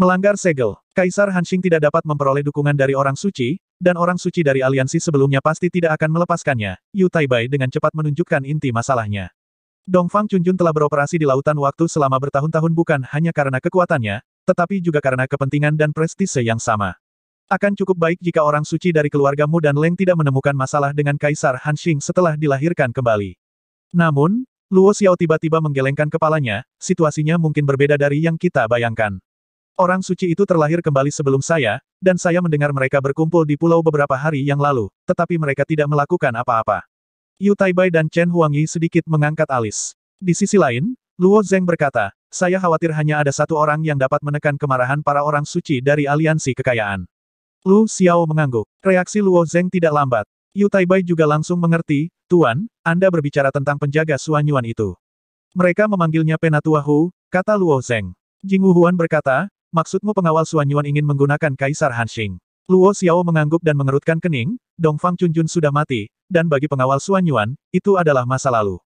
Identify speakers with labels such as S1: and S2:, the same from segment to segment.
S1: Melanggar segel, Kaisar Hanshing tidak dapat memperoleh dukungan dari orang suci, dan orang suci dari aliansi sebelumnya pasti tidak akan melepaskannya. Yu Taibai dengan cepat menunjukkan inti masalahnya. Dongfang Chunjun telah beroperasi di lautan waktu selama bertahun-tahun bukan hanya karena kekuatannya, tetapi juga karena kepentingan dan prestise yang sama. Akan cukup baik jika orang suci dari keluargamu dan Leng tidak menemukan masalah dengan Kaisar Hanshing setelah dilahirkan kembali. Namun, Luo Xiao tiba-tiba menggelengkan kepalanya, situasinya mungkin berbeda dari yang kita bayangkan. Orang suci itu terlahir kembali sebelum saya, dan saya mendengar mereka berkumpul di pulau beberapa hari yang lalu, tetapi mereka tidak melakukan apa-apa. Yu Taibai dan Chen Huangyi sedikit mengangkat alis. Di sisi lain, Luo Zeng berkata, saya khawatir hanya ada satu orang yang dapat menekan kemarahan para orang suci dari aliansi kekayaan. Lu Xiao mengangguk. Reaksi Luo Zeng tidak lambat. Yu Taibai juga langsung mengerti, Tuan, Anda berbicara tentang penjaga Suanyuan itu. Mereka memanggilnya Penatua Hu, kata Luo Zeng. Jing Wuhuan berkata, Maksudmu pengawal Yuan ingin menggunakan Kaisar Hanxing? Luo Xiao mengangguk dan mengerutkan kening, Dongfang Chunjun sudah mati, dan bagi pengawal Yuan, itu adalah masa lalu.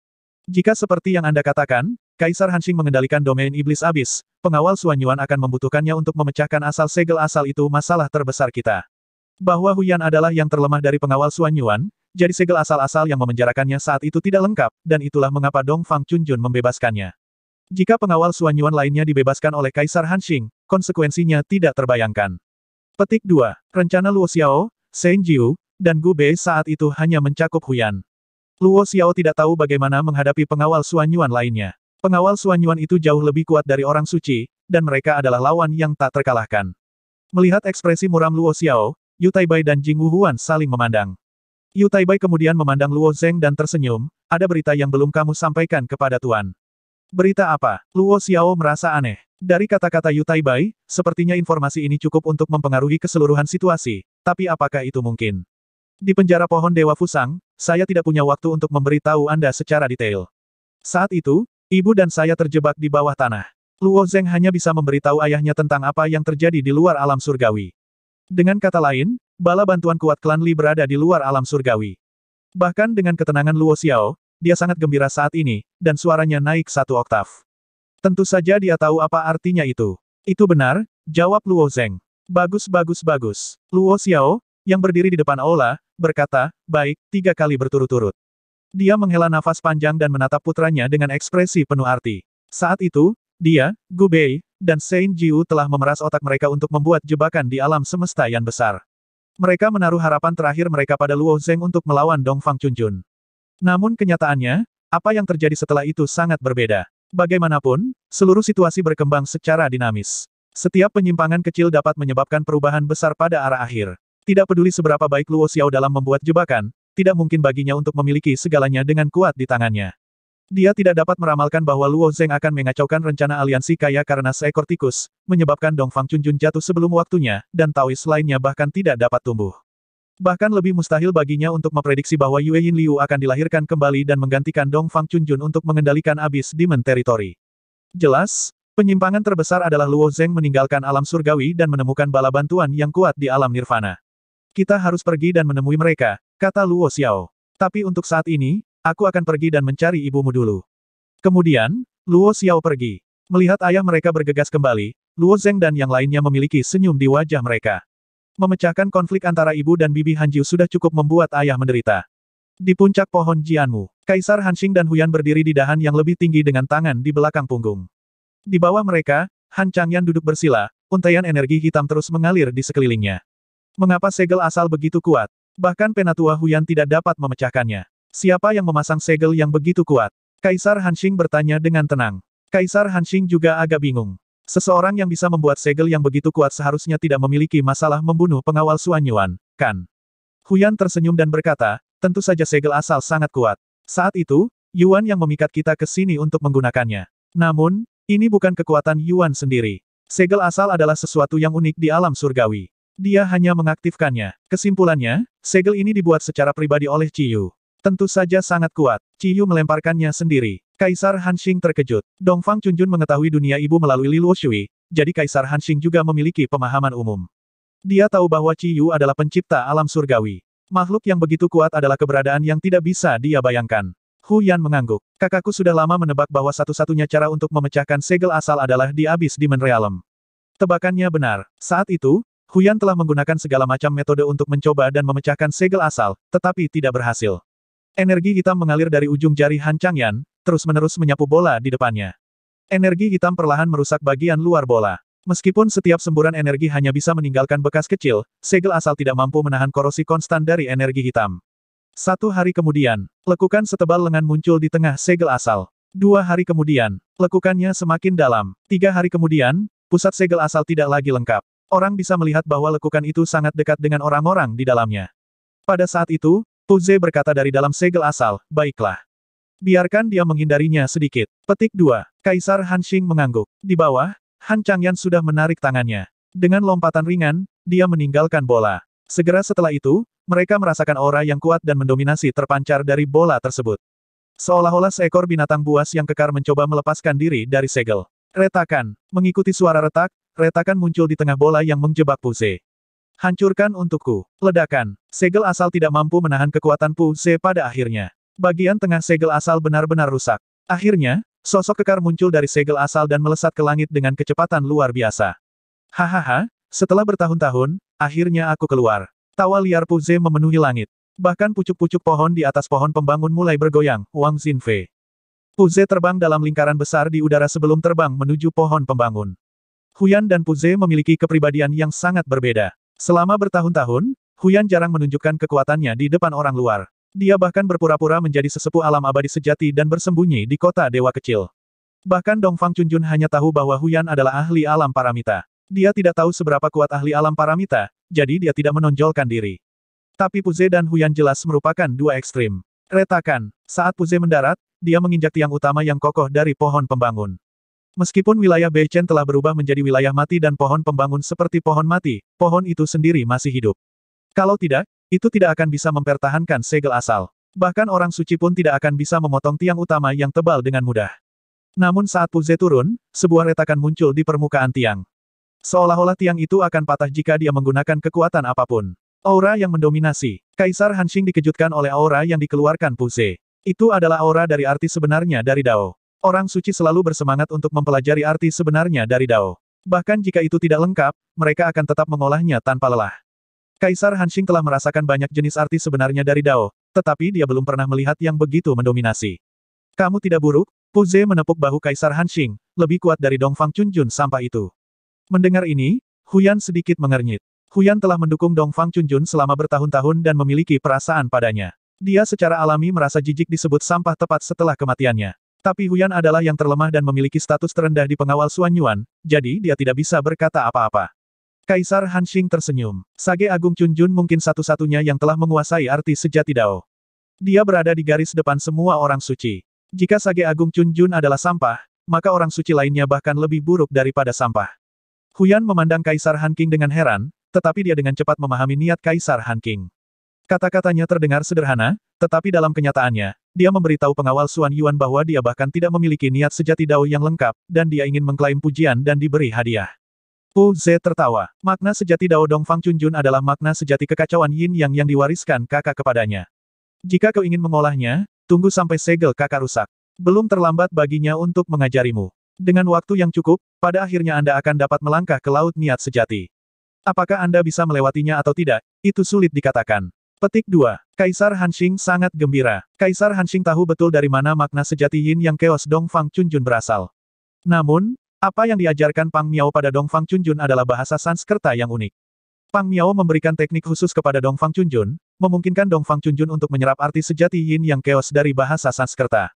S1: Jika seperti yang Anda katakan, Kaisar Hanxing mengendalikan domain iblis abis, pengawal Yuan akan membutuhkannya untuk memecahkan asal segel asal itu masalah terbesar kita. Bahwa Huyan adalah yang terlemah dari pengawal Yuan, jadi segel asal-asal yang memenjarakannya saat itu tidak lengkap, dan itulah mengapa Dongfang Chunjun membebaskannya. Jika pengawal Yuan lainnya dibebaskan oleh Kaisar Hanxing, konsekuensinya tidak terbayangkan. Petik 2. Rencana Luo Xiao, Shen Jiu, dan Gu Bei saat itu hanya mencakup Huyan. Luo Xiao tidak tahu bagaimana menghadapi pengawal Suanyuan lainnya. Pengawal Suanyuan itu jauh lebih kuat dari orang suci, dan mereka adalah lawan yang tak terkalahkan. Melihat ekspresi muram Luo Xiao, Yu Taibai dan Jing Wuhuan saling memandang. Yu Taibai kemudian memandang Luo Zeng dan tersenyum, ada berita yang belum kamu sampaikan kepada Tuan. Berita apa? Luo Xiao merasa aneh. Dari kata-kata Yu Taibai, sepertinya informasi ini cukup untuk mempengaruhi keseluruhan situasi, tapi apakah itu mungkin? Di penjara pohon Dewa Fusang, saya tidak punya waktu untuk memberitahu Anda secara detail. Saat itu, ibu dan saya terjebak di bawah tanah. Luo Zeng hanya bisa memberitahu ayahnya tentang apa yang terjadi di luar alam surgawi. Dengan kata lain, bala bantuan kuat klan Li berada di luar alam surgawi. Bahkan dengan ketenangan Luo Xiao, dia sangat gembira saat ini, dan suaranya naik satu oktav. Tentu saja dia tahu apa artinya itu. Itu benar, jawab Luo Zeng. Bagus bagus bagus. Luo Xiao, yang berdiri di depan aula, berkata, baik, tiga kali berturut-turut. Dia menghela nafas panjang dan menatap putranya dengan ekspresi penuh arti. Saat itu, dia, Gu Bei, dan Saint Jiu telah memeras otak mereka untuk membuat jebakan di alam semesta yang besar. Mereka menaruh harapan terakhir mereka pada Luo Zeng untuk melawan Dong Fang Chunjun. Namun kenyataannya, apa yang terjadi setelah itu sangat berbeda. Bagaimanapun, seluruh situasi berkembang secara dinamis. Setiap penyimpangan kecil dapat menyebabkan perubahan besar pada arah akhir. Tidak peduli seberapa baik Luo Xiao dalam membuat jebakan, tidak mungkin baginya untuk memiliki segalanya dengan kuat di tangannya. Dia tidak dapat meramalkan bahwa Luo Zeng akan mengacaukan rencana aliansi kaya karena seekor tikus, menyebabkan Dong Fang Jun jatuh sebelum waktunya, dan Taois lainnya bahkan tidak dapat tumbuh. Bahkan lebih mustahil baginya untuk memprediksi bahwa Yue Yin Liu akan dilahirkan kembali dan menggantikan Dong Fang Chunjun untuk mengendalikan abis Demon Territory. Jelas, penyimpangan terbesar adalah Luo Zeng meninggalkan alam surgawi dan menemukan bala bantuan yang kuat di alam nirvana. Kita harus pergi dan menemui mereka, kata Luo Xiao. Tapi untuk saat ini, aku akan pergi dan mencari ibumu dulu. Kemudian, Luo Xiao pergi. Melihat ayah mereka bergegas kembali, Luo Zeng dan yang lainnya memiliki senyum di wajah mereka. Memecahkan konflik antara ibu dan bibi Hanjiu sudah cukup membuat ayah menderita. Di puncak pohon Jianmu, Kaisar Hanxing dan Huyan berdiri di dahan yang lebih tinggi dengan tangan di belakang punggung. Di bawah mereka, Han Changyan duduk bersila, untaian energi hitam terus mengalir di sekelilingnya. Mengapa segel asal begitu kuat? Bahkan penatua Huyan tidak dapat memecahkannya. Siapa yang memasang segel yang begitu kuat? Kaisar Hanxing bertanya dengan tenang. Kaisar Hanxing juga agak bingung. Seseorang yang bisa membuat segel yang begitu kuat seharusnya tidak memiliki masalah membunuh pengawal Suan Yuan, kan? Huyan tersenyum dan berkata, tentu saja segel asal sangat kuat. Saat itu, Yuan yang memikat kita ke sini untuk menggunakannya. Namun, ini bukan kekuatan Yuan sendiri. Segel asal adalah sesuatu yang unik di alam surgawi. Dia hanya mengaktifkannya. Kesimpulannya, segel ini dibuat secara pribadi oleh Ciyu. Tentu saja sangat kuat. Ciyu melemparkannya sendiri. Kaisar Hanxing terkejut. Dongfang Chunjun mengetahui dunia ibu melalui Li Shui, jadi Kaisar Hanxing juga memiliki pemahaman umum. Dia tahu bahwa Ciyu adalah pencipta alam surgawi. Makhluk yang begitu kuat adalah keberadaan yang tidak bisa dia bayangkan. Hu Yan mengangguk. Kakakku sudah lama menebak bahwa satu-satunya cara untuk memecahkan segel asal adalah di abis Demon Realm. Tebakannya benar. Saat itu, Hu Yan telah menggunakan segala macam metode untuk mencoba dan memecahkan segel asal, tetapi tidak berhasil. Energi hitam mengalir dari ujung jari Han Changyan, terus-menerus menyapu bola di depannya. Energi hitam perlahan merusak bagian luar bola. Meskipun setiap semburan energi hanya bisa meninggalkan bekas kecil, segel asal tidak mampu menahan korosi konstan dari energi hitam. Satu hari kemudian, lekukan setebal lengan muncul di tengah segel asal. Dua hari kemudian, lekukannya semakin dalam. Tiga hari kemudian, pusat segel asal tidak lagi lengkap. Orang bisa melihat bahwa lekukan itu sangat dekat dengan orang-orang di dalamnya. Pada saat itu, Tuze berkata dari dalam segel asal, baiklah. Biarkan dia menghindarinya sedikit. Petik 2. Kaisar Xing mengangguk. Di bawah, Han Changyan sudah menarik tangannya. Dengan lompatan ringan, dia meninggalkan bola. Segera setelah itu, mereka merasakan aura yang kuat dan mendominasi terpancar dari bola tersebut. Seolah-olah seekor binatang buas yang kekar mencoba melepaskan diri dari segel. Retakan. Mengikuti suara retak, retakan muncul di tengah bola yang menjebak Puze. Hancurkan untukku. Ledakan. Segel asal tidak mampu menahan kekuatan Pu Ze pada akhirnya. Bagian tengah segel asal benar-benar rusak. Akhirnya, sosok kekar muncul dari segel asal dan melesat ke langit dengan kecepatan luar biasa. Hahaha, setelah bertahun-tahun, akhirnya aku keluar. Tawa liar Pu Ze memenuhi langit. Bahkan pucuk-pucuk pohon di atas pohon pembangun mulai bergoyang, Wang Xinfei. Puze terbang dalam lingkaran besar di udara sebelum terbang menuju pohon pembangun. Huyan dan Puze memiliki kepribadian yang sangat berbeda. Selama bertahun-tahun, Huyan jarang menunjukkan kekuatannya di depan orang luar. Dia bahkan berpura-pura menjadi sesepuh alam abadi sejati dan bersembunyi di kota dewa kecil. Bahkan Dongfang Chunjun hanya tahu bahwa Huyan adalah ahli alam paramita. Dia tidak tahu seberapa kuat ahli alam paramita, jadi dia tidak menonjolkan diri. Tapi Puze dan Huyan jelas merupakan dua ekstrim. Retakan, saat Puze mendarat, dia menginjak tiang utama yang kokoh dari pohon pembangun. Meskipun wilayah Beichen telah berubah menjadi wilayah mati dan pohon pembangun seperti pohon mati, pohon itu sendiri masih hidup. Kalau tidak, itu tidak akan bisa mempertahankan segel asal. Bahkan orang suci pun tidak akan bisa memotong tiang utama yang tebal dengan mudah. Namun saat Puze turun, sebuah retakan muncul di permukaan tiang. Seolah-olah tiang itu akan patah jika dia menggunakan kekuatan apapun. Aura yang mendominasi. Kaisar Hanshing dikejutkan oleh aura yang dikeluarkan Puze. Itu adalah aura dari arti sebenarnya dari Dao. Orang suci selalu bersemangat untuk mempelajari arti sebenarnya dari Dao. Bahkan jika itu tidak lengkap, mereka akan tetap mengolahnya tanpa lelah. Kaisar Hanshing telah merasakan banyak jenis arti sebenarnya dari Dao, tetapi dia belum pernah melihat yang begitu mendominasi. Kamu tidak buruk, Puze menepuk bahu Kaisar Hanshing, lebih kuat dari Dongfang Chunjun sampah itu. Mendengar ini, Huyan sedikit mengernyit. Huyan telah mendukung Dongfang Chunjun selama bertahun-tahun dan memiliki perasaan padanya. Dia secara alami merasa jijik disebut sampah tepat setelah kematiannya. Tapi Huyan adalah yang terlemah dan memiliki status terendah di pengawal Suan Yuan, jadi dia tidak bisa berkata apa-apa. Kaisar Hanshing tersenyum. Sage Agung Chunjun mungkin satu-satunya yang telah menguasai arti sejati Dao. Dia berada di garis depan semua orang suci. Jika Sage Agung Chunjun adalah sampah, maka orang suci lainnya bahkan lebih buruk daripada sampah. Huyan memandang Kaisar Han dengan heran, tetapi dia dengan cepat memahami niat Kaisar Han Kata-katanya terdengar sederhana, tetapi dalam kenyataannya, dia memberitahu pengawal Suan Yuan bahwa dia bahkan tidak memiliki niat sejati Dao yang lengkap, dan dia ingin mengklaim pujian dan diberi hadiah. Pu Ze tertawa. Makna sejati Dao Dongfang Chunjun adalah makna sejati kekacauan Yin Yang yang diwariskan kakak kepadanya. Jika kau ingin mengolahnya, tunggu sampai segel kakak rusak. Belum terlambat baginya untuk mengajarimu. Dengan waktu yang cukup, pada akhirnya Anda akan dapat melangkah ke laut niat sejati. Apakah Anda bisa melewatinya atau tidak, itu sulit dikatakan. Petik 2. Kaisar Hanshing sangat gembira. Kaisar Hanshing tahu betul dari mana makna sejati Yin yang Keos Dong Fang Chunjun berasal. Namun, apa yang diajarkan Pang Miao pada Dong Fang Chunjun adalah bahasa Sanskerta yang unik. Pang Miao memberikan teknik khusus kepada Dong Fang Chunjun, memungkinkan Dong Fang Chunjun untuk menyerap arti sejati Yin yang Keos dari bahasa Sanskerta.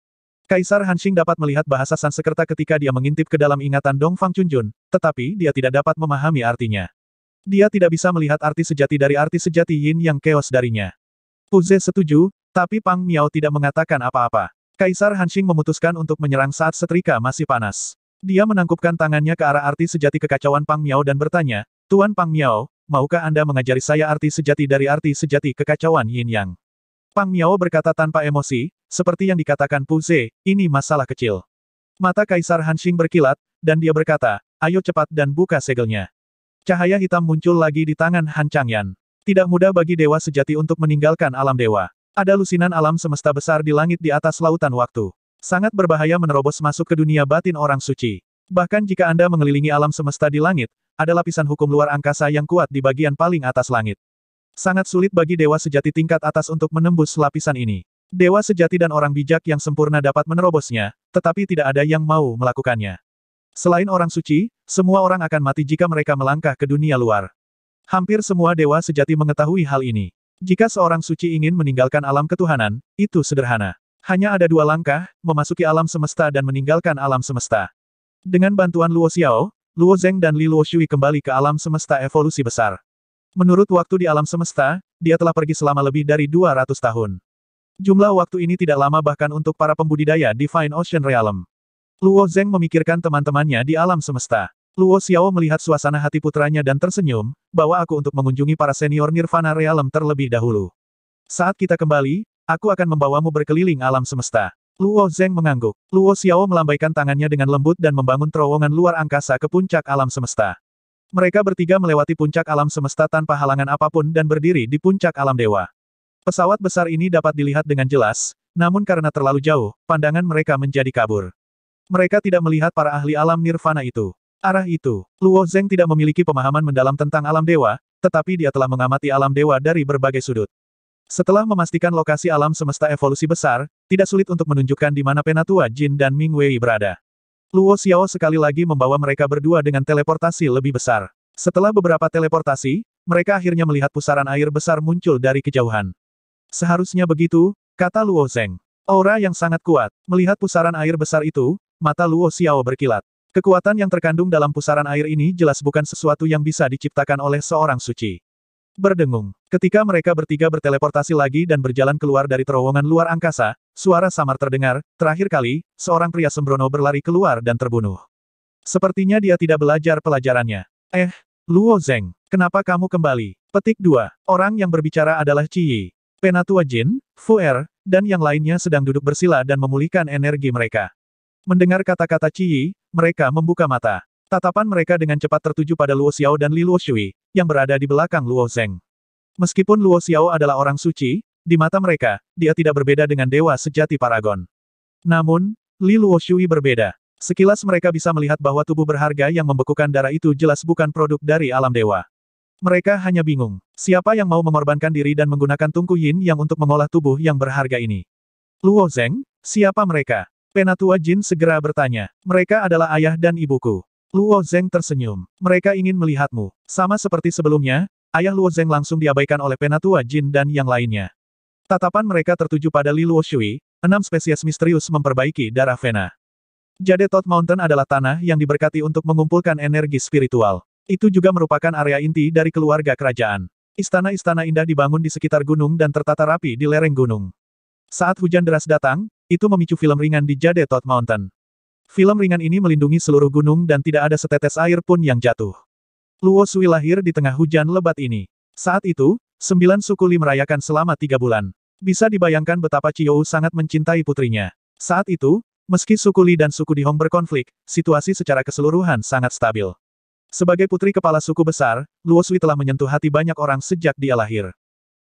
S1: Kaisar Hanshing dapat melihat bahasa Sanskerta ketika dia mengintip ke dalam ingatan Dong Fang Chunjun, tetapi dia tidak dapat memahami artinya. Dia tidak bisa melihat arti sejati dari arti sejati yin yang keos darinya. Puze setuju, tapi Pang Miao tidak mengatakan apa-apa. Kaisar Hanshing memutuskan untuk menyerang saat setrika masih panas. Dia menangkupkan tangannya ke arah arti sejati kekacauan Pang Miao dan bertanya, Tuan Pang Miao, maukah Anda mengajari saya arti sejati dari arti sejati kekacauan yin yang? Pang Miao berkata tanpa emosi, seperti yang dikatakan Puze, ini masalah kecil. Mata Kaisar Hanshing berkilat, dan dia berkata, ayo cepat dan buka segelnya. Cahaya hitam muncul lagi di tangan Han Changyan. Tidak mudah bagi dewa sejati untuk meninggalkan alam dewa. Ada lusinan alam semesta besar di langit di atas lautan waktu. Sangat berbahaya menerobos masuk ke dunia batin orang suci. Bahkan jika Anda mengelilingi alam semesta di langit, ada lapisan hukum luar angkasa yang kuat di bagian paling atas langit. Sangat sulit bagi dewa sejati tingkat atas untuk menembus lapisan ini. Dewa sejati dan orang bijak yang sempurna dapat menerobosnya, tetapi tidak ada yang mau melakukannya. Selain orang suci, semua orang akan mati jika mereka melangkah ke dunia luar. Hampir semua dewa sejati mengetahui hal ini. Jika seorang suci ingin meninggalkan alam ketuhanan, itu sederhana. Hanya ada dua langkah, memasuki alam semesta dan meninggalkan alam semesta. Dengan bantuan Luo Xiao, Luo Zeng dan Li Luo Shui kembali ke alam semesta evolusi besar. Menurut waktu di alam semesta, dia telah pergi selama lebih dari 200 tahun. Jumlah waktu ini tidak lama bahkan untuk para pembudidaya di Fine Ocean Realm. Luo Zeng memikirkan teman-temannya di alam semesta. Luo Xiao melihat suasana hati putranya dan tersenyum, bawa aku untuk mengunjungi para senior Nirvana Realm terlebih dahulu. Saat kita kembali, aku akan membawamu berkeliling alam semesta. Luo Zeng mengangguk. Luo Xiao melambaikan tangannya dengan lembut dan membangun terowongan luar angkasa ke puncak alam semesta. Mereka bertiga melewati puncak alam semesta tanpa halangan apapun dan berdiri di puncak alam dewa. Pesawat besar ini dapat dilihat dengan jelas, namun karena terlalu jauh, pandangan mereka menjadi kabur. Mereka tidak melihat para ahli alam nirvana itu. Arah itu, Luo Zeng tidak memiliki pemahaman mendalam tentang alam dewa, tetapi dia telah mengamati alam dewa dari berbagai sudut. Setelah memastikan lokasi alam semesta evolusi besar, tidak sulit untuk menunjukkan di mana Penatua Jin dan Ming Wei berada. Luo Xiao sekali lagi membawa mereka berdua dengan teleportasi lebih besar. Setelah beberapa teleportasi, mereka akhirnya melihat pusaran air besar muncul dari kejauhan. Seharusnya begitu, kata Luo Zeng. Aura yang sangat kuat, melihat pusaran air besar itu, mata Luo Xiao berkilat. Kekuatan yang terkandung dalam pusaran air ini jelas bukan sesuatu yang bisa diciptakan oleh seorang suci. Berdengung. Ketika mereka bertiga berteleportasi lagi dan berjalan keluar dari terowongan luar angkasa, suara samar terdengar, terakhir kali, seorang pria sembrono berlari keluar dan terbunuh. Sepertinya dia tidak belajar pelajarannya. Eh, Luo Zeng, kenapa kamu kembali? Petik 2. Orang yang berbicara adalah Ciyi. Penatua Jin, Fu Er, dan yang lainnya sedang duduk bersila dan memulihkan energi mereka. Mendengar kata-kata Ciyi, mereka membuka mata. Tatapan mereka dengan cepat tertuju pada Luo Xiao dan Li Luo Shui, yang berada di belakang Luo Zeng. Meskipun Luo Xiao adalah orang suci, di mata mereka, dia tidak berbeda dengan dewa sejati Paragon. Namun, Li Luo Shui berbeda. Sekilas mereka bisa melihat bahwa tubuh berharga yang membekukan darah itu jelas bukan produk dari alam dewa. Mereka hanya bingung, siapa yang mau mengorbankan diri dan menggunakan tungku yin yang untuk mengolah tubuh yang berharga ini. Luo Zeng, siapa mereka? Penatua Jin segera bertanya. Mereka adalah ayah dan ibuku. Luo Zeng tersenyum. Mereka ingin melihatmu. Sama seperti sebelumnya, ayah Luo Zeng langsung diabaikan oleh Penatua Jin dan yang lainnya. Tatapan mereka tertuju pada Li Luo Shui, enam spesies misterius memperbaiki darah Vena. Jade Tot Mountain adalah tanah yang diberkati untuk mengumpulkan energi spiritual. Itu juga merupakan area inti dari keluarga kerajaan. Istana-istana indah dibangun di sekitar gunung dan tertata rapi di lereng gunung. Saat hujan deras datang, itu memicu film ringan di Jade Todd Mountain. Film ringan ini melindungi seluruh gunung dan tidak ada setetes air pun yang jatuh. Luo Sui lahir di tengah hujan lebat ini. Saat itu, sembilan suku Li merayakan selama tiga bulan. Bisa dibayangkan betapa Chiou sangat mencintai putrinya. Saat itu, meski suku Li dan suku Dihong berkonflik, situasi secara keseluruhan sangat stabil. Sebagai putri kepala suku besar, Luo Sui telah menyentuh hati banyak orang sejak dia lahir.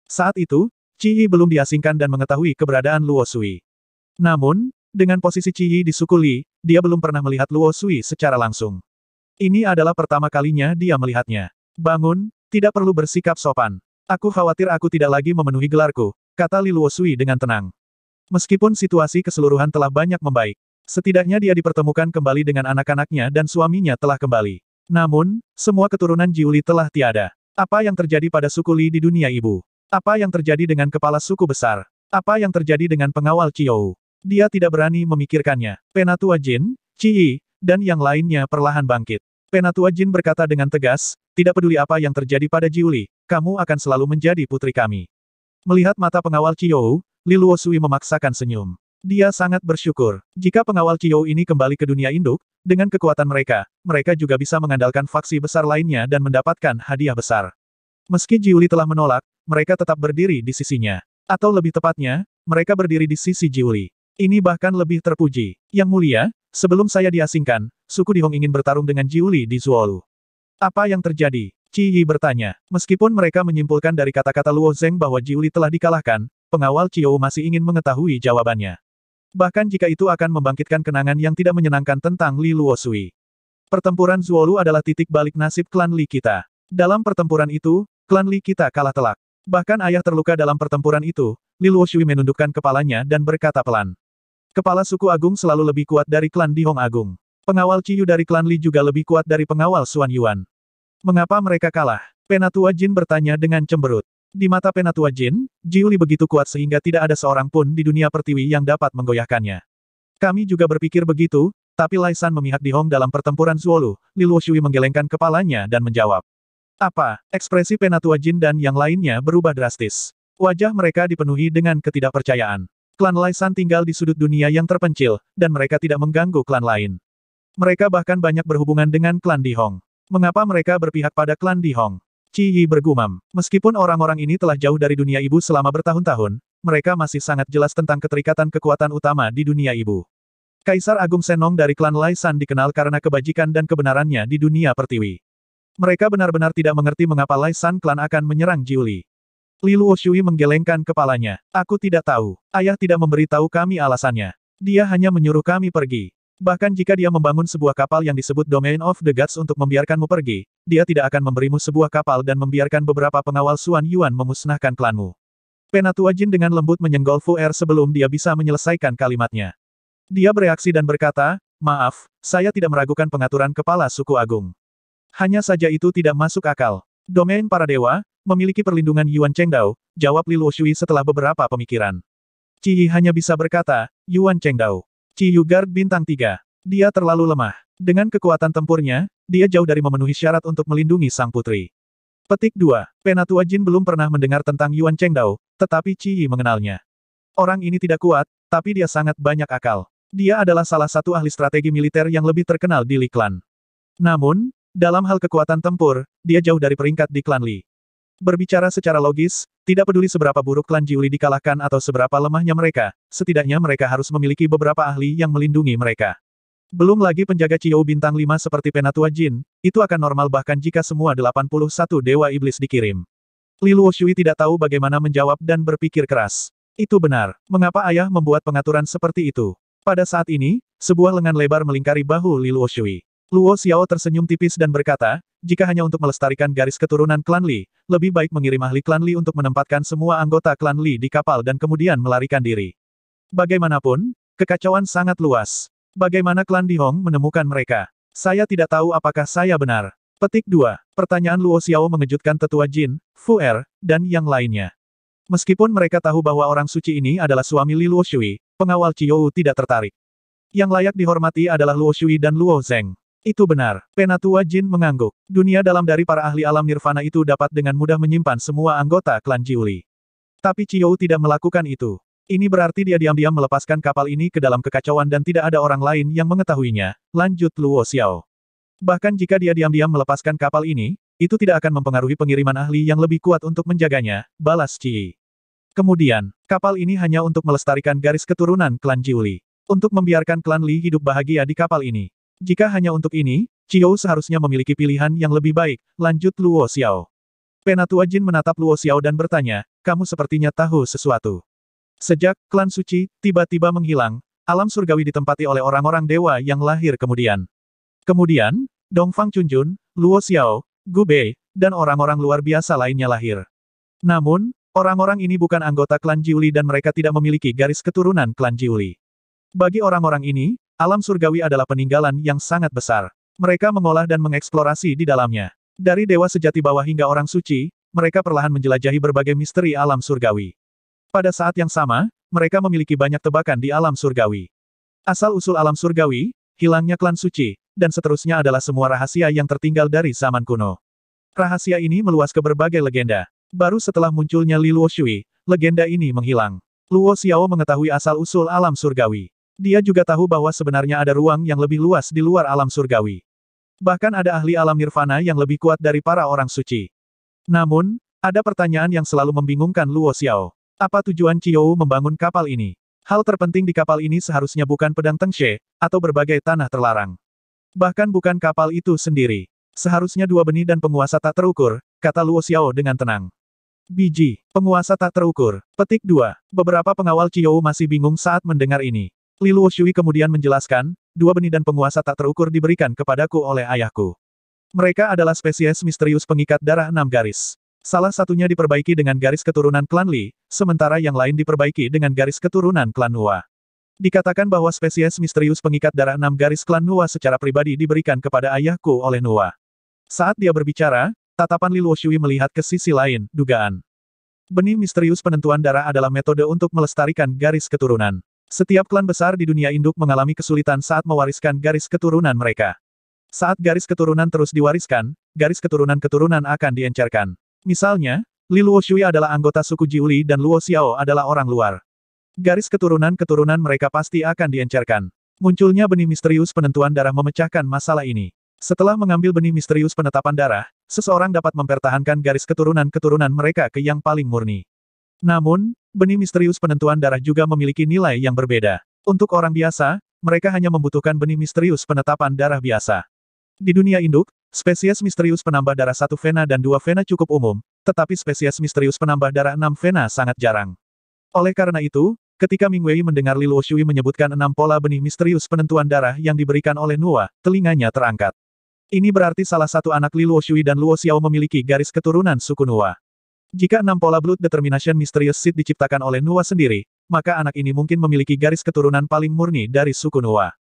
S1: Saat itu, Cihi belum diasingkan dan mengetahui keberadaan Luo Sui. Namun, dengan posisi Cihi di suku Li, dia belum pernah melihat Luo Sui secara langsung. Ini adalah pertama kalinya dia melihatnya. Bangun, tidak perlu bersikap sopan. Aku khawatir aku tidak lagi memenuhi gelarku, kata Li Luo Sui dengan tenang. Meskipun situasi keseluruhan telah banyak membaik, setidaknya dia dipertemukan kembali dengan anak-anaknya dan suaminya telah kembali. Namun, semua keturunan Jiuli telah tiada. Apa yang terjadi pada suku Li di dunia ibu? Apa yang terjadi dengan kepala suku besar? Apa yang terjadi dengan pengawal Qiou? Dia tidak berani memikirkannya. Penatua Jin, Qi, dan yang lainnya perlahan bangkit. Penatua Jin berkata dengan tegas, tidak peduli apa yang terjadi pada Jiuli, kamu akan selalu menjadi putri kami. Melihat mata pengawal Qiou, Liluosui Luosui memaksakan senyum. Dia sangat bersyukur. Jika pengawal Qiou ini kembali ke dunia induk, dengan kekuatan mereka, mereka juga bisa mengandalkan faksi besar lainnya dan mendapatkan hadiah besar. Meski Jiuli telah menolak, mereka tetap berdiri di sisinya. Atau lebih tepatnya, mereka berdiri di sisi Jiuli. Ini bahkan lebih terpuji. Yang mulia, sebelum saya diasingkan, suku Dihong ingin bertarung dengan Jiuli di Zuolu. Apa yang terjadi? Qi Yi bertanya. Meskipun mereka menyimpulkan dari kata-kata Luo Zeng bahwa Jiuli telah dikalahkan, pengawal Qiu masih ingin mengetahui jawabannya. Bahkan jika itu akan membangkitkan kenangan yang tidak menyenangkan tentang Li Luo Sui. Pertempuran Zuolu adalah titik balik nasib klan Li kita. Dalam pertempuran itu, klan Li kita kalah telak. Bahkan ayah terluka dalam pertempuran itu, Li Luoshui menundukkan kepalanya dan berkata pelan. Kepala suku agung selalu lebih kuat dari klan di Hong Agung. Pengawal Ciyu dari klan Li juga lebih kuat dari pengawal Suan Yuan. Mengapa mereka kalah? Penatua Jin bertanya dengan cemberut. Di mata Penatua Jin, Jiuli begitu kuat sehingga tidak ada seorang pun di dunia pertiwi yang dapat menggoyahkannya. Kami juga berpikir begitu, tapi Lai San memihak di Hong dalam pertempuran Zuolu, Li Luoshui menggelengkan kepalanya dan menjawab. Apa? Ekspresi penatua Jin dan yang lainnya berubah drastis. Wajah mereka dipenuhi dengan ketidakpercayaan. Klan Laisan tinggal di sudut dunia yang terpencil, dan mereka tidak mengganggu klan lain. Mereka bahkan banyak berhubungan dengan klan Dihong. Mengapa mereka berpihak pada klan Dihong? Yi bergumam. Meskipun orang-orang ini telah jauh dari dunia ibu selama bertahun-tahun, mereka masih sangat jelas tentang keterikatan kekuatan utama di dunia ibu. Kaisar Agung Senong dari klan Laisan dikenal karena kebajikan dan kebenarannya di dunia pertiwi. Mereka benar-benar tidak mengerti mengapa Lai San Clan akan menyerang Jiuli. Lili Oshui menggelengkan kepalanya. Aku tidak tahu. Ayah tidak memberitahu kami alasannya. Dia hanya menyuruh kami pergi. Bahkan jika dia membangun sebuah kapal yang disebut Domain of the Gods untuk membiarkanmu pergi, dia tidak akan memberimu sebuah kapal dan membiarkan beberapa pengawal Suan Yuan memusnahkan klanmu. Penatua Jin dengan lembut menyenggol Fu Er sebelum dia bisa menyelesaikan kalimatnya. Dia bereaksi dan berkata, Maaf, saya tidak meragukan pengaturan kepala suku agung. Hanya saja itu tidak masuk akal. Domain para dewa, memiliki perlindungan Yuan Chengdao, jawab Li Luoshui setelah beberapa pemikiran. Ciyi hanya bisa berkata, Yuan Chengdao. Ciyu Guard bintang tiga. Dia terlalu lemah. Dengan kekuatan tempurnya, dia jauh dari memenuhi syarat untuk melindungi sang putri. Petik 2. Penatua Jin belum pernah mendengar tentang Yuan Chengdao, tetapi Ciyi mengenalnya. Orang ini tidak kuat, tapi dia sangat banyak akal. Dia adalah salah satu ahli strategi militer yang lebih terkenal di Liklan. Namun, dalam hal kekuatan tempur, dia jauh dari peringkat di klan Li. Berbicara secara logis, tidak peduli seberapa buruk klan Jiuli dikalahkan atau seberapa lemahnya mereka, setidaknya mereka harus memiliki beberapa ahli yang melindungi mereka. Belum lagi penjaga Ciou Bintang 5 seperti Penatua Jin, itu akan normal bahkan jika semua 81 Dewa Iblis dikirim. Li Luoshui tidak tahu bagaimana menjawab dan berpikir keras. Itu benar. Mengapa ayah membuat pengaturan seperti itu? Pada saat ini, sebuah lengan lebar melingkari bahu Li Luoshui. Luo Xiao tersenyum tipis dan berkata, jika hanya untuk melestarikan garis keturunan klan Li, lebih baik mengirim ahli klan Li untuk menempatkan semua anggota klan Li di kapal dan kemudian melarikan diri. Bagaimanapun, kekacauan sangat luas. Bagaimana klan Di Hong menemukan mereka? Saya tidak tahu apakah saya benar. Petik 2. Pertanyaan Luo Xiao mengejutkan tetua Jin, Fu Er, dan yang lainnya. Meskipun mereka tahu bahwa orang suci ini adalah suami Li Luo Shui, pengawal Chiou tidak tertarik. Yang layak dihormati adalah Luo Shui dan Luo Zeng. Itu benar, Penatua Jin mengangguk. Dunia dalam dari para ahli alam nirvana itu dapat dengan mudah menyimpan semua anggota klan Jiuli. Tapi Chiyou tidak melakukan itu. Ini berarti dia diam-diam melepaskan kapal ini ke dalam kekacauan dan tidak ada orang lain yang mengetahuinya, lanjut Luo Xiao. Bahkan jika dia diam-diam melepaskan kapal ini, itu tidak akan mempengaruhi pengiriman ahli yang lebih kuat untuk menjaganya, balas Chi. Kemudian, kapal ini hanya untuk melestarikan garis keturunan klan Jiuli. Untuk membiarkan klan Li hidup bahagia di kapal ini. Jika hanya untuk ini, Chiyou seharusnya memiliki pilihan yang lebih baik, lanjut Luo Xiao. Penatua Jin menatap Luo Xiao dan bertanya, kamu sepertinya tahu sesuatu. Sejak klan suci tiba-tiba menghilang, alam surgawi ditempati oleh orang-orang dewa yang lahir kemudian. Kemudian, Dongfang Chunjun, Luo Xiao, Gu Bei, dan orang-orang luar biasa lainnya lahir. Namun, orang-orang ini bukan anggota klan Jiuli dan mereka tidak memiliki garis keturunan klan Jiuli. Bagi orang-orang ini, Alam surgawi adalah peninggalan yang sangat besar. Mereka mengolah dan mengeksplorasi di dalamnya. Dari dewa sejati bawah hingga orang suci, mereka perlahan menjelajahi berbagai misteri alam surgawi. Pada saat yang sama, mereka memiliki banyak tebakan di alam surgawi. Asal-usul alam surgawi, hilangnya klan suci, dan seterusnya adalah semua rahasia yang tertinggal dari zaman kuno. Rahasia ini meluas ke berbagai legenda. Baru setelah munculnya Li Luo Shui, legenda ini menghilang. Luo Xiao mengetahui asal-usul alam surgawi. Dia juga tahu bahwa sebenarnya ada ruang yang lebih luas di luar alam surgawi. Bahkan ada ahli alam nirvana yang lebih kuat dari para orang suci. Namun, ada pertanyaan yang selalu membingungkan Luo Xiao. Apa tujuan Qiou membangun kapal ini? Hal terpenting di kapal ini seharusnya bukan pedang Tengshe, atau berbagai tanah terlarang. Bahkan bukan kapal itu sendiri. Seharusnya dua benih dan penguasa tak terukur, kata Luo Xiao dengan tenang. Biji, penguasa tak terukur. Petik dua. Beberapa pengawal Qiou masih bingung saat mendengar ini. Li Luoshui kemudian menjelaskan, dua benih dan penguasa tak terukur diberikan kepadaku oleh ayahku. Mereka adalah spesies misterius pengikat darah enam garis. Salah satunya diperbaiki dengan garis keturunan klan Li, sementara yang lain diperbaiki dengan garis keturunan klan Nua. Dikatakan bahwa spesies misterius pengikat darah enam garis klan Nua secara pribadi diberikan kepada ayahku oleh Nua. Saat dia berbicara, tatapan Li Luoshui melihat ke sisi lain, dugaan. Benih misterius penentuan darah adalah metode untuk melestarikan garis keturunan. Setiap klan besar di dunia induk mengalami kesulitan saat mewariskan garis keturunan mereka. Saat garis keturunan terus diwariskan, garis keturunan-keturunan akan diencerkan. Misalnya, Li Luo Shui adalah anggota suku Jiuli dan Luo Xiao adalah orang luar. Garis keturunan-keturunan mereka pasti akan diencerkan. Munculnya benih misterius penentuan darah memecahkan masalah ini. Setelah mengambil benih misterius penetapan darah, seseorang dapat mempertahankan garis keturunan-keturunan mereka ke yang paling murni. Namun, benih misterius penentuan darah juga memiliki nilai yang berbeda. Untuk orang biasa, mereka hanya membutuhkan benih misterius penetapan darah biasa. Di dunia induk, spesies misterius penambah darah satu vena dan dua vena cukup umum, tetapi spesies misterius penambah darah enam vena sangat jarang. Oleh karena itu, ketika Ming Wei mendengar Li Shui menyebutkan enam pola benih misterius penentuan darah yang diberikan oleh Nua, telinganya terangkat. Ini berarti salah satu anak Li Shui dan Luo Xiao memiliki garis keturunan suku Nua. Jika enam pola Blood Determination Mysterious Seed diciptakan oleh Nuwa sendiri, maka anak ini mungkin memiliki garis keturunan paling murni dari suku Nuwa.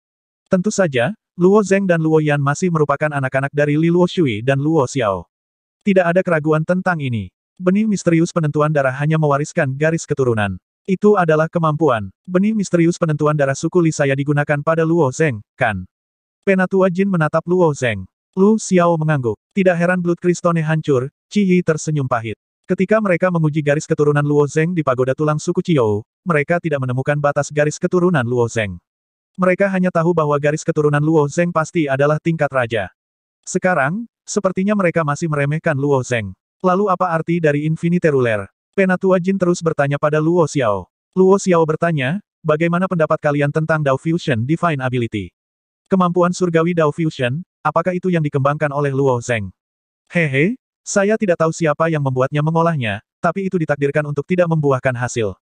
S1: Tentu saja, Luo Zeng dan Luo Yan masih merupakan anak-anak dari Li Luo Shui dan Luo Xiao. Tidak ada keraguan tentang ini. Benih misterius penentuan darah hanya mewariskan garis keturunan. Itu adalah kemampuan. Benih misterius penentuan darah suku Li saya digunakan pada Luo Zeng, kan? Penatua Jin menatap Luo Zeng. Lu Xiao mengangguk. Tidak heran Blood Kristone hancur, Chi Yi tersenyum pahit. Ketika mereka menguji garis keturunan Luo Zeng di pagoda tulang suku Chiyou, mereka tidak menemukan batas garis keturunan Luo Zeng. Mereka hanya tahu bahwa garis keturunan Luo Zeng pasti adalah tingkat raja. Sekarang, sepertinya mereka masih meremehkan Luo Zeng. Lalu apa arti dari Infinite Ruler? Penatua Jin terus bertanya pada Luo Xiao. Luo Xiao bertanya, bagaimana pendapat kalian tentang Dao Fusion Divine Ability? Kemampuan surgawi Dao Fusion, apakah itu yang dikembangkan oleh Luo Zeng? Hehe, saya tidak tahu siapa yang membuatnya mengolahnya, tapi itu ditakdirkan untuk tidak membuahkan hasil.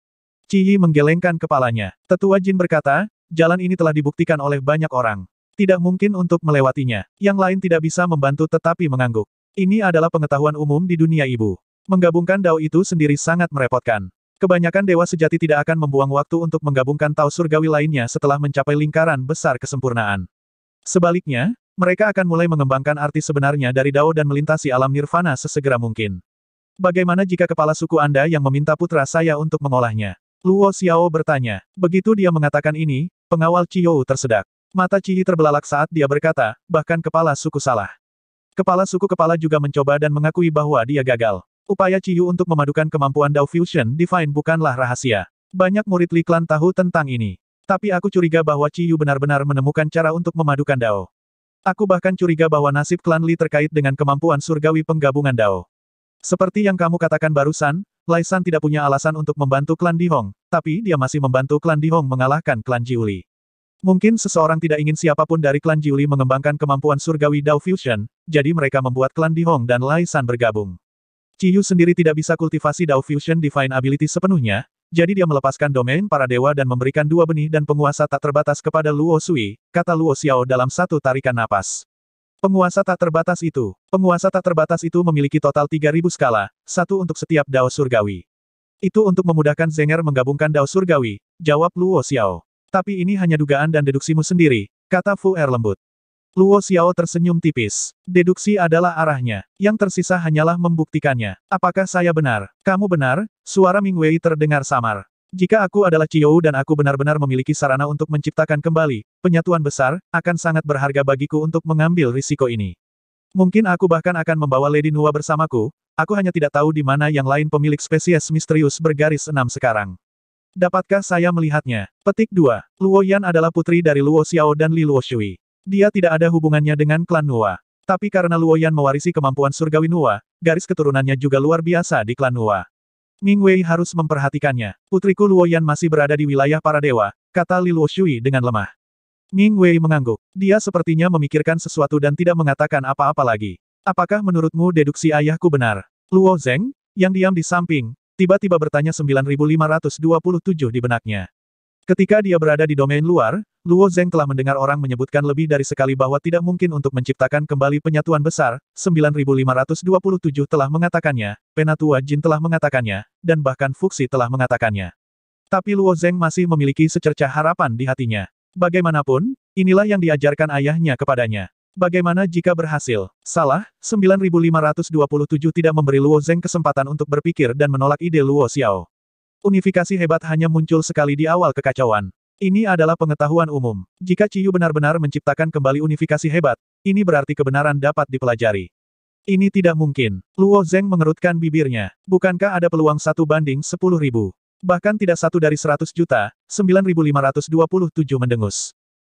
S1: Ciyi menggelengkan kepalanya. Tetua Jin berkata, jalan ini telah dibuktikan oleh banyak orang. Tidak mungkin untuk melewatinya. Yang lain tidak bisa membantu tetapi mengangguk. Ini adalah pengetahuan umum di dunia ibu. Menggabungkan dao itu sendiri sangat merepotkan. Kebanyakan dewa sejati tidak akan membuang waktu untuk menggabungkan Tao Surgawi lainnya setelah mencapai lingkaran besar kesempurnaan. Sebaliknya, mereka akan mulai mengembangkan arti sebenarnya dari Dao dan melintasi alam nirvana sesegera mungkin. Bagaimana jika kepala suku Anda yang meminta putra saya untuk mengolahnya? Luo Xiao bertanya. Begitu dia mengatakan ini, pengawal Chiyou tersedak. Mata Cihi terbelalak saat dia berkata, bahkan kepala suku salah. Kepala suku kepala juga mencoba dan mengakui bahwa dia gagal. Upaya Ciyu untuk memadukan kemampuan Dao Fusion Divine bukanlah rahasia. Banyak murid Li Klan tahu tentang ini. Tapi aku curiga bahwa Ciyu benar-benar menemukan cara untuk memadukan Dao. Aku bahkan curiga bahwa nasib klan Li terkait dengan kemampuan surgawi penggabungan Dao. Seperti yang kamu katakan barusan, Lai San tidak punya alasan untuk membantu klan Di Hong, tapi dia masih membantu klan Di Hong mengalahkan klan Jiuli. Mungkin seseorang tidak ingin siapapun dari klan Jiuli mengembangkan kemampuan surgawi Dao Fusion, jadi mereka membuat klan Di Hong dan Lai San bergabung. Ciyu sendiri tidak bisa kultivasi Dao Fusion Divine Ability sepenuhnya, jadi dia melepaskan domain para dewa dan memberikan dua benih dan penguasa tak terbatas kepada Luo Sui, kata Luo Xiao dalam satu tarikan napas. Penguasa tak terbatas itu. Penguasa tak terbatas itu memiliki total 3.000 skala, satu untuk setiap dao surgawi. Itu untuk memudahkan Zenger menggabungkan dao surgawi, jawab Luo Xiao. Tapi ini hanya dugaan dan deduksimu sendiri, kata Fu Er lembut. Luo Xiao tersenyum tipis. Deduksi adalah arahnya. Yang tersisa hanyalah membuktikannya. Apakah saya benar? Kamu benar? Suara Ming Wei terdengar samar. Jika aku adalah Chiou dan aku benar-benar memiliki sarana untuk menciptakan kembali, penyatuan besar, akan sangat berharga bagiku untuk mengambil risiko ini. Mungkin aku bahkan akan membawa Lady Nua bersamaku, aku hanya tidak tahu di mana yang lain pemilik spesies misterius bergaris enam sekarang. Dapatkah saya melihatnya? Petik 2. Luo Yan adalah putri dari Luo Xiao dan Li Luo Shui. Dia tidak ada hubungannya dengan klan Nua. Tapi karena Luoyan mewarisi kemampuan surgawi Nua, garis keturunannya juga luar biasa di klan Nua. Ming Wei harus memperhatikannya. Putriku Luoyan masih berada di wilayah para dewa, kata Li Luo Shui dengan lemah. Ming Wei mengangguk. Dia sepertinya memikirkan sesuatu dan tidak mengatakan apa-apa lagi. Apakah menurutmu deduksi ayahku benar? Luo Zeng, yang diam di samping, tiba-tiba bertanya 9527 di benaknya. Ketika dia berada di domain luar, Luo Zeng telah mendengar orang menyebutkan lebih dari sekali bahwa tidak mungkin untuk menciptakan kembali penyatuan besar, 9527 telah mengatakannya, Penatua Jin telah mengatakannya, dan bahkan Fuxi telah mengatakannya. Tapi Luo Zeng masih memiliki secercah harapan di hatinya. Bagaimanapun, inilah yang diajarkan ayahnya kepadanya. Bagaimana jika berhasil? Salah, 9527 tidak memberi Luo Zeng kesempatan untuk berpikir dan menolak ide Luo Xiao. Unifikasi hebat hanya muncul sekali di awal kekacauan. Ini adalah pengetahuan umum. Jika Ciyu benar-benar menciptakan kembali unifikasi hebat, ini berarti kebenaran dapat dipelajari. Ini tidak mungkin. Luo Zeng mengerutkan bibirnya. Bukankah ada peluang satu banding sepuluh ribu? Bahkan tidak satu dari seratus juta, sembilan ribu lima ratus dua puluh tujuh mendengus.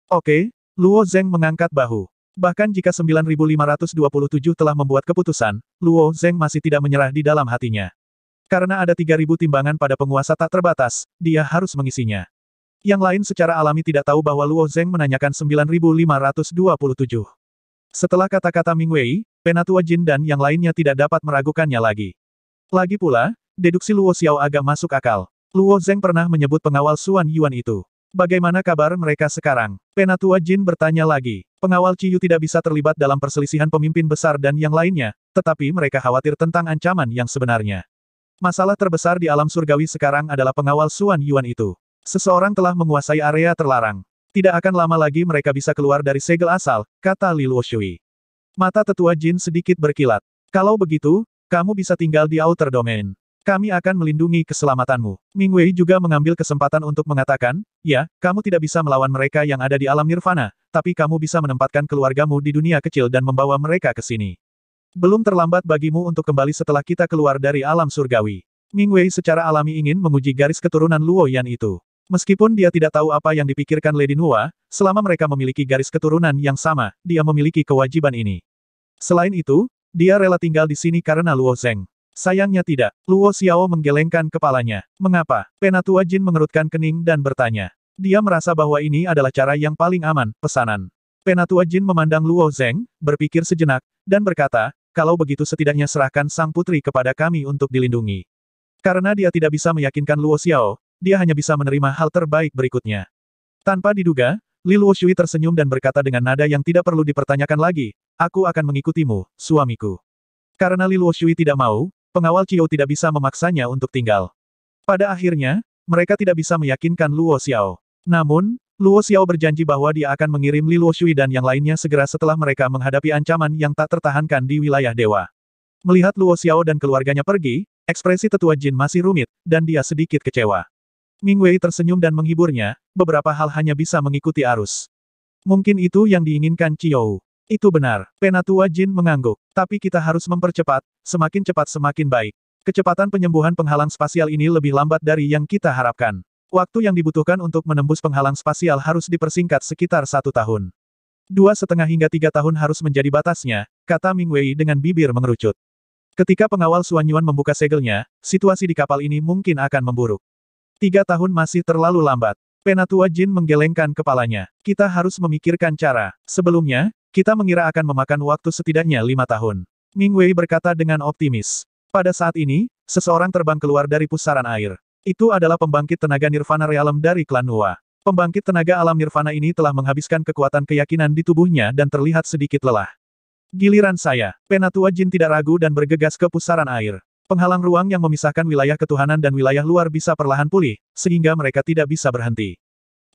S1: Oke, Luo Zeng mengangkat bahu. Bahkan jika sembilan ribu lima ratus dua puluh tujuh telah membuat keputusan, Luo Zeng masih tidak menyerah di dalam hatinya. Karena ada 3.000 timbangan pada penguasa tak terbatas, dia harus mengisinya. Yang lain secara alami tidak tahu bahwa Luo Zeng menanyakan 9.527. Setelah kata-kata Ming Wei, Penatua Jin dan yang lainnya tidak dapat meragukannya lagi. Lagi pula, deduksi Luo Xiao agak masuk akal. Luo Zeng pernah menyebut pengawal Suan Yuan itu. Bagaimana kabar mereka sekarang? Penatua Jin bertanya lagi. Pengawal Ciyu tidak bisa terlibat dalam perselisihan pemimpin besar dan yang lainnya, tetapi mereka khawatir tentang ancaman yang sebenarnya. Masalah terbesar di alam surgawi sekarang adalah pengawal Suan Yuan itu. Seseorang telah menguasai area terlarang. Tidak akan lama lagi mereka bisa keluar dari segel asal, kata Li Luoshui. Mata tetua Jin sedikit berkilat. Kalau begitu, kamu bisa tinggal di Outer Domain. Kami akan melindungi keselamatanmu. Ming Wei juga mengambil kesempatan untuk mengatakan, ya, kamu tidak bisa melawan mereka yang ada di alam nirvana, tapi kamu bisa menempatkan keluargamu di dunia kecil dan membawa mereka ke sini. Belum terlambat bagimu untuk kembali setelah kita keluar dari alam surgawi. Ming Wei secara alami ingin menguji garis keturunan Luo Yan itu. Meskipun dia tidak tahu apa yang dipikirkan Lady Nuwa, selama mereka memiliki garis keturunan yang sama, dia memiliki kewajiban ini. Selain itu, dia rela tinggal di sini karena Luo Zeng. Sayangnya tidak, Luo Xiao menggelengkan kepalanya. Mengapa? Penatua Jin mengerutkan kening dan bertanya. Dia merasa bahwa ini adalah cara yang paling aman, pesanan. Penatua Jin memandang Luo Zeng, berpikir sejenak, dan berkata, kalau begitu setidaknya serahkan sang putri kepada kami untuk dilindungi. Karena dia tidak bisa meyakinkan Luo Xiao, dia hanya bisa menerima hal terbaik berikutnya. Tanpa diduga, Li Luo Shui tersenyum dan berkata dengan nada yang tidak perlu dipertanyakan lagi, aku akan mengikutimu, suamiku. Karena Li Luo Shui tidak mau, pengawal Qiao tidak bisa memaksanya untuk tinggal. Pada akhirnya, mereka tidak bisa meyakinkan Luo Xiao. Namun, Luo Xiao berjanji bahwa dia akan mengirim Li Luo Shui dan yang lainnya segera setelah mereka menghadapi ancaman yang tak tertahankan di wilayah dewa. Melihat Luo Xiao dan keluarganya pergi, ekspresi tetua Jin masih rumit, dan dia sedikit kecewa. Ming Wei tersenyum dan menghiburnya, beberapa hal hanya bisa mengikuti arus. Mungkin itu yang diinginkan Chiou. Itu benar, Penatua Jin mengangguk. Tapi kita harus mempercepat, semakin cepat semakin baik. Kecepatan penyembuhan penghalang spasial ini lebih lambat dari yang kita harapkan. Waktu yang dibutuhkan untuk menembus penghalang spasial harus dipersingkat sekitar satu tahun. Dua setengah hingga tiga tahun harus menjadi batasnya, kata Ming Wei dengan bibir mengerucut. Ketika pengawal Suan Yuan membuka segelnya, situasi di kapal ini mungkin akan memburuk. Tiga tahun masih terlalu lambat. Penatua Jin menggelengkan kepalanya. Kita harus memikirkan cara. Sebelumnya, kita mengira akan memakan waktu setidaknya lima tahun. Ming Wei berkata dengan optimis. Pada saat ini, seseorang terbang keluar dari pusaran air. Itu adalah pembangkit tenaga nirvana realem dari klan Nua. Pembangkit tenaga alam nirvana ini telah menghabiskan kekuatan keyakinan di tubuhnya dan terlihat sedikit lelah. Giliran saya, Penatua Jin tidak ragu dan bergegas ke pusaran air. Penghalang ruang yang memisahkan wilayah ketuhanan dan wilayah luar bisa perlahan pulih, sehingga mereka tidak bisa berhenti.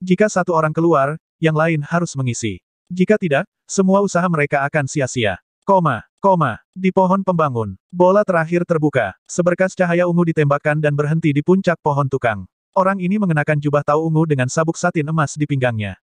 S1: Jika satu orang keluar, yang lain harus mengisi. Jika tidak, semua usaha mereka akan sia-sia. Koma, koma, di pohon pembangun. Bola terakhir terbuka, seberkas cahaya ungu ditembakkan dan berhenti di puncak pohon tukang. Orang ini mengenakan jubah tau ungu dengan sabuk satin emas di pinggangnya.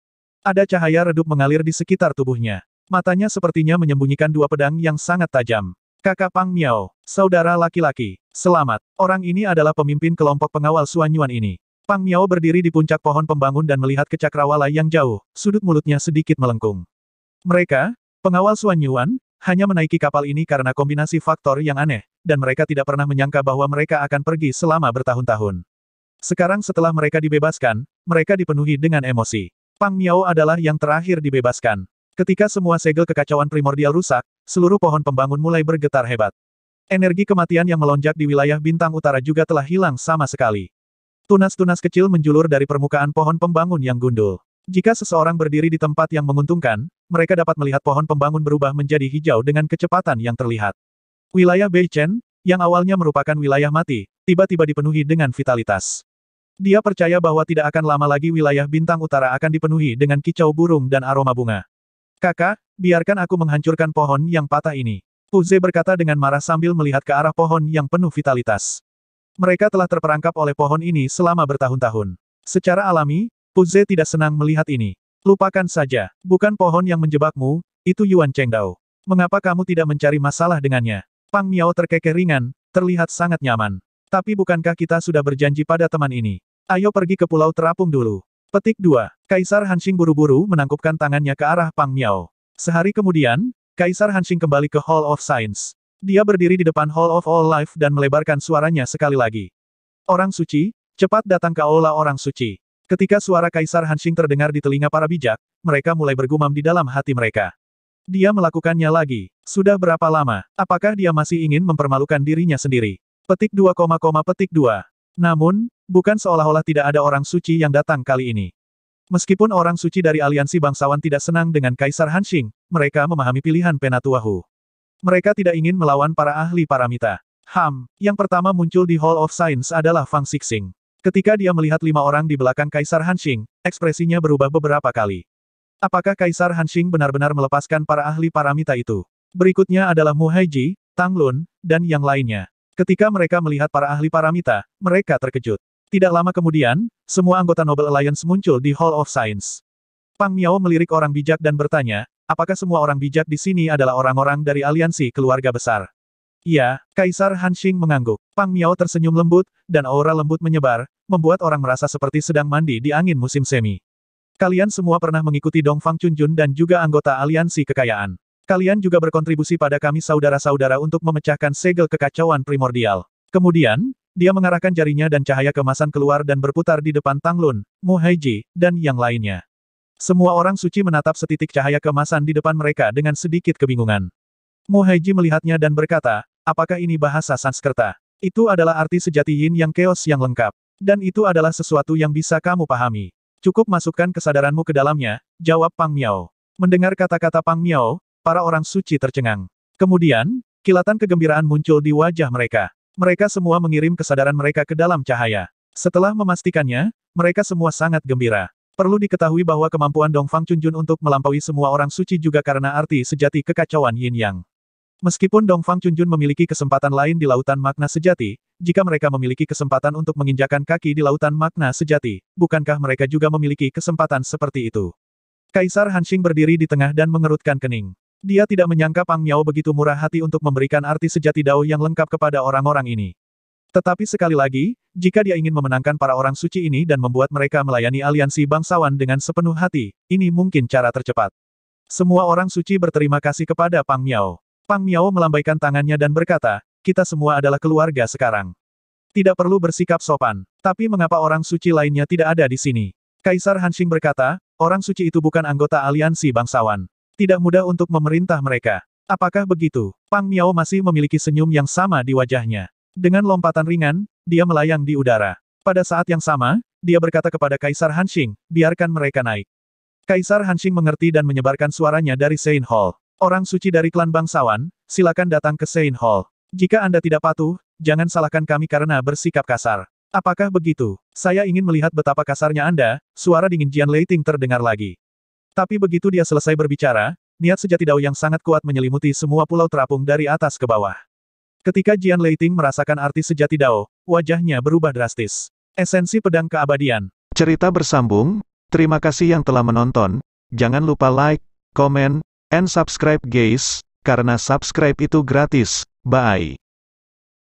S1: Ada cahaya redup mengalir di sekitar tubuhnya. Matanya sepertinya menyembunyikan dua pedang yang sangat tajam. Kakak Pang Miao, saudara laki-laki, selamat. Orang ini adalah pemimpin kelompok pengawal Suanyuan ini. Pang Miao berdiri di puncak pohon pembangun dan melihat ke cakrawala yang jauh, sudut mulutnya sedikit melengkung. Mereka, pengawal Suanyuan? hanya menaiki kapal ini karena kombinasi faktor yang aneh, dan mereka tidak pernah menyangka bahwa mereka akan pergi selama bertahun-tahun. Sekarang setelah mereka dibebaskan, mereka dipenuhi dengan emosi. Pang Miao adalah yang terakhir dibebaskan. Ketika semua segel kekacauan primordial rusak, seluruh pohon pembangun mulai bergetar hebat. Energi kematian yang melonjak di wilayah bintang utara juga telah hilang sama sekali. Tunas-tunas kecil menjulur dari permukaan pohon pembangun yang gundul. Jika seseorang berdiri di tempat yang menguntungkan, mereka dapat melihat pohon pembangun berubah menjadi hijau dengan kecepatan yang terlihat. Wilayah Beichen, yang awalnya merupakan wilayah mati, tiba-tiba dipenuhi dengan vitalitas. Dia percaya bahwa tidak akan lama lagi wilayah bintang utara akan dipenuhi dengan kicau burung dan aroma bunga. Kakak, biarkan aku menghancurkan pohon yang patah ini. Puze berkata dengan marah sambil melihat ke arah pohon yang penuh vitalitas. Mereka telah terperangkap oleh pohon ini selama bertahun-tahun. Secara alami, Puze tidak senang melihat ini. Lupakan saja, bukan pohon yang menjebakmu, itu Yuan Chengdao. Mengapa kamu tidak mencari masalah dengannya? Pang Miao terkekeh ringan, terlihat sangat nyaman. Tapi bukankah kita sudah berjanji pada teman ini? Ayo pergi ke pulau terapung dulu. Petik 2. Kaisar Hanshing buru-buru menangkupkan tangannya ke arah Pang Miao. Sehari kemudian, Kaisar Hanshing kembali ke Hall of Science. Dia berdiri di depan Hall of All Life dan melebarkan suaranya sekali lagi. Orang suci, cepat datang ke aula orang suci. Ketika suara Kaisar Hanshing terdengar di telinga para bijak, mereka mulai bergumam di dalam hati mereka. Dia melakukannya lagi. Sudah berapa lama? Apakah dia masih ingin mempermalukan dirinya sendiri? Petik 2, petik 2. Namun, bukan seolah-olah tidak ada orang suci yang datang kali ini. Meskipun orang suci dari aliansi bangsawan tidak senang dengan Kaisar Hanshing, mereka memahami pilihan Penatua Hu. Mereka tidak ingin melawan para ahli paramita. Ham, yang pertama muncul di Hall of Science adalah Fang Sixing. Ketika dia melihat lima orang di belakang Kaisar Hanshing, ekspresinya berubah beberapa kali. Apakah Kaisar Hanshing benar-benar melepaskan para ahli paramita itu? Berikutnya adalah Mu Haiji, Tang Lun, dan yang lainnya. Ketika mereka melihat para ahli paramita, mereka terkejut. Tidak lama kemudian, semua anggota Nobel Alliance muncul di Hall of Science. Pang Miao melirik orang bijak dan bertanya, apakah semua orang bijak di sini adalah orang-orang dari aliansi keluarga besar? Iya, Kaisar Hanshing mengangguk. Pang Miao tersenyum lembut, dan aura lembut menyebar, membuat orang merasa seperti sedang mandi di angin musim semi. Kalian semua pernah mengikuti Dong Dongfang Chunjun dan juga anggota aliansi kekayaan. Kalian juga berkontribusi pada kami saudara-saudara untuk memecahkan segel kekacauan primordial. Kemudian, dia mengarahkan jarinya dan cahaya kemasan keluar dan berputar di depan Tang Lun, Mu Haiji, dan yang lainnya. Semua orang suci menatap setitik cahaya kemasan di depan mereka dengan sedikit kebingungan. Mu Haiji melihatnya dan berkata, Apakah ini bahasa Sanskerta? Itu adalah arti sejati yin yang chaos yang lengkap. Dan itu adalah sesuatu yang bisa kamu pahami. Cukup masukkan kesadaranmu ke dalamnya, jawab Pang Miao. Mendengar kata-kata Pang Miao, para orang suci tercengang. Kemudian, kilatan kegembiraan muncul di wajah mereka. Mereka semua mengirim kesadaran mereka ke dalam cahaya. Setelah memastikannya, mereka semua sangat gembira. Perlu diketahui bahwa kemampuan Dongfang Chunjun untuk melampaui semua orang suci juga karena arti sejati kekacauan yin yang. Meskipun Dongfang Chunjun memiliki kesempatan lain di lautan makna sejati, jika mereka memiliki kesempatan untuk menginjakan kaki di lautan makna sejati, bukankah mereka juga memiliki kesempatan seperti itu? Kaisar Hanshing berdiri di tengah dan mengerutkan kening. Dia tidak menyangka Pang Miao begitu murah hati untuk memberikan arti sejati Dao yang lengkap kepada orang-orang ini. Tetapi sekali lagi, jika dia ingin memenangkan para orang suci ini dan membuat mereka melayani aliansi bangsawan dengan sepenuh hati, ini mungkin cara tercepat. Semua orang suci berterima kasih kepada Pang Miao. Pang Miao melambaikan tangannya dan berkata, kita semua adalah keluarga sekarang. Tidak perlu bersikap sopan, tapi mengapa orang suci lainnya tidak ada di sini? Kaisar Hanshing berkata, orang suci itu bukan anggota aliansi bangsawan. Tidak mudah untuk memerintah mereka. Apakah begitu? Pang Miao masih memiliki senyum yang sama di wajahnya. Dengan lompatan ringan, dia melayang di udara. Pada saat yang sama, dia berkata kepada Kaisar Hanshing, biarkan mereka naik. Kaisar Hanshing mengerti dan menyebarkan suaranya dari Sein Hall. Orang suci dari klan bangsawan, silakan datang ke Sein Hall. Jika Anda tidak patuh, jangan salahkan kami karena bersikap kasar. Apakah begitu? Saya ingin melihat betapa kasarnya Anda, suara dingin Jian Leiting terdengar lagi. Tapi begitu dia selesai berbicara, niat sejati Dao yang sangat kuat menyelimuti semua pulau terapung dari atas ke bawah. Ketika Jian Leiting merasakan arti sejati Dao, wajahnya berubah drastis. Esensi pedang keabadian. Cerita bersambung, terima kasih yang telah menonton, jangan lupa like, komen, And subscribe guys, karena subscribe itu gratis. Bye.